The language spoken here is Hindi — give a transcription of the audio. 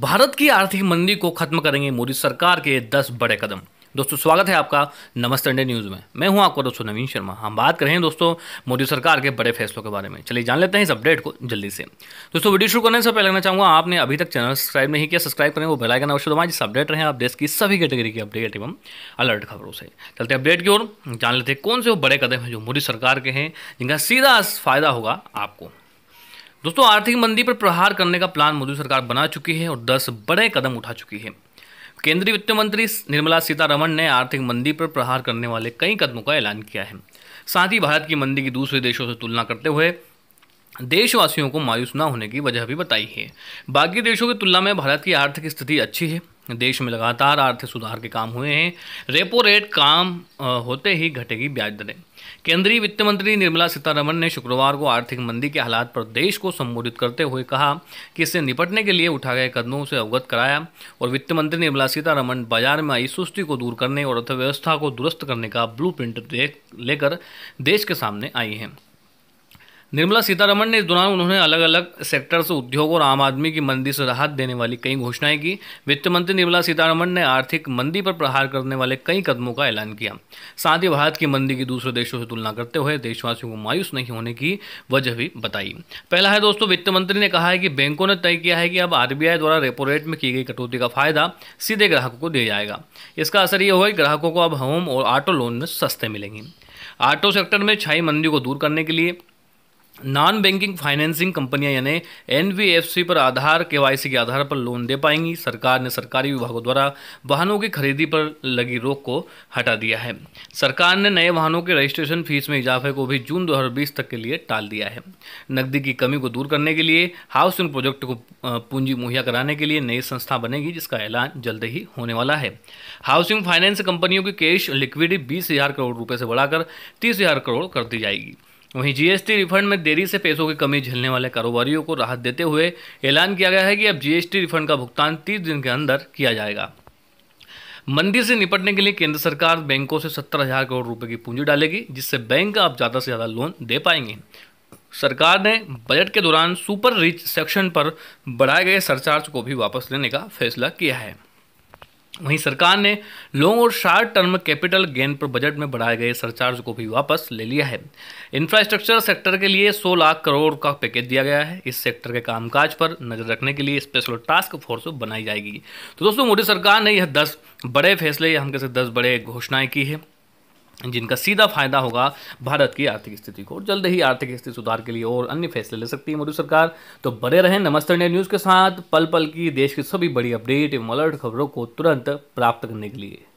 भारत की आर्थिक मंदी को खत्म करेंगे मोदी सरकार के दस बड़े कदम दोस्तों स्वागत है आपका नमस्ते इंडिया न्यूज़ में मैं हूं आपका दोस्तों नवीन शर्मा हम बात कर रहे हैं दोस्तों मोदी सरकार के बड़े फैसलों के बारे में चलिए जान लेते हैं इस अपडेट को जल्दी से दोस्तों वीडियो शुरू करने से पहले कहना चाहूँगा आपने अभी तक चैनल सब्सक्राइब नहीं किया सब्सक्राइब करें वो बेलाइकन अवश्य दबाएं जिस अपडेट रहे आप देश की सभी कैटेगरी की अपडेट एवं अलर्ट खबरों से चलते अपडेट की ओर जान लेते हैं कौन से वो बड़े कदम हैं जो मोदी सरकार के हैं जिनका सीधा फ़ायदा होगा आपको दोस्तों आर्थिक मंदी पर प्रहार करने का प्लान मोदी सरकार बना चुकी है और दस बड़े कदम उठा चुकी है केंद्रीय वित्त मंत्री निर्मला सीतारमण ने आर्थिक मंदी पर प्रहार करने वाले कई कदमों का ऐलान किया है साथ ही भारत की मंदी की दूसरे देशों से तुलना करते हुए देशवासियों को मायूस न होने की वजह भी बताई है बाकी देशों की तुलना में भारत की आर्थिक स्थिति अच्छी है देश में लगातार आर्थिक सुधार के काम हुए हैं रेपो रेट काम होते ही घटेगी ब्याज दरें केंद्रीय वित्त मंत्री निर्मला सीतारमन ने शुक्रवार को आर्थिक मंदी के हालात पर देश को संबोधित करते हुए कहा कि इससे निपटने के लिए उठाए गए कदमों से अवगत कराया और वित्त मंत्री निर्मला सीतारमन बाजार में आई सुस्ती को दूर करने और अर्थव्यवस्था को दुरुस्त करने का ब्लू प्रिंट लेकर देश के सामने आई हैं निर्मला सीतारमण ने इस दौरान उन्होंने अलग अलग सेक्टर से उद्योग और आम आदमी की मंदी से राहत देने वाली कई घोषणाएं की वित्त मंत्री निर्मला सीतारमण ने आर्थिक मंदी पर प्रहार करने वाले कई कदमों का ऐलान किया साथ ही भारत की मंदी की दूसरे देशों से तुलना करते हुए देशवासियों को मायूस नहीं होने की वजह भी बताई पहला है दोस्तों वित्त मंत्री ने कहा है कि बैंकों ने तय किया है कि अब आरबीआई द्वारा रेपो रेट में की गई कटौती का फायदा सीधे ग्राहकों को दिया जाएगा इसका असर यह होगा कि ग्राहकों को अब होम और ऑटो लोन में सस्ते मिलेंगे ऑटो सेक्टर में छाई मंदी को दूर करने के लिए नॉन बैंकिंग फाइनेंसिंग कंपनियां यानी एन पर आधार केवाईसी के आधार पर लोन दे पाएंगी सरकार ने सरकारी विभागों द्वारा वाहनों की खरीदी पर लगी रोक को हटा दिया है सरकार ने नए वाहनों के रजिस्ट्रेशन फीस में इजाफे को भी जून 2020 तक के लिए टाल दिया है नकदी की कमी को दूर करने के लिए हाउसिंग प्रोजेक्ट को पूंजी मुहैया कराने के लिए नई संस्था बनेगी जिसका ऐलान जल्द ही होने वाला है हाउसिंग फाइनेंस कंपनियों की कैश लिक्विडिटी बीस करोड़ रुपये से बढ़ाकर तीस करोड़ कर दी जाएगी वहीं जीएसटी रिफंड में देरी से पैसों की कमी झेलने वाले कारोबारियों को राहत देते हुए ऐलान किया गया है कि अब जीएसटी रिफंड का भुगतान 30 दिन के अंदर किया जाएगा मंदी से निपटने के लिए केंद्र सरकार बैंकों से सत्तर हजार करोड़ रुपए की पूंजी डालेगी जिससे बैंक अब ज़्यादा से ज़्यादा लोन दे पाएंगे सरकार ने बजट के दौरान सुपर रिच सेक्शन पर बढ़ाए गए सरचार्ज को भी वापस लेने का फैसला किया है वहीं सरकार ने लॉन्ग और शार्ट टर्म कैपिटल गेन पर बजट में बढ़ाए गए सरचार्ज को भी वापस ले लिया है इंफ्रास्ट्रक्चर सेक्टर के लिए 16 लाख करोड़ का पैकेज दिया गया है इस सेक्टर के कामकाज पर नजर रखने के लिए स्पेशल टास्क फोर्स बनाई जाएगी तो दोस्तों मोदी सरकार ने यह दस बड़े फैसले हम कह दस बड़े घोषणाएं की है जिनका सीधा फायदा होगा भारत की आर्थिक स्थिति को और जल्द ही आर्थिक स्थिति सुधार के लिए और अन्य फैसले ले सकती है मोदी सरकार तो बने रहें नमस्ते इंडिया न्यूज़ के साथ पल पल की देश की सभी बड़ी अपडेट एवं अलर्ट खबरों को तुरंत प्राप्त करने के लिए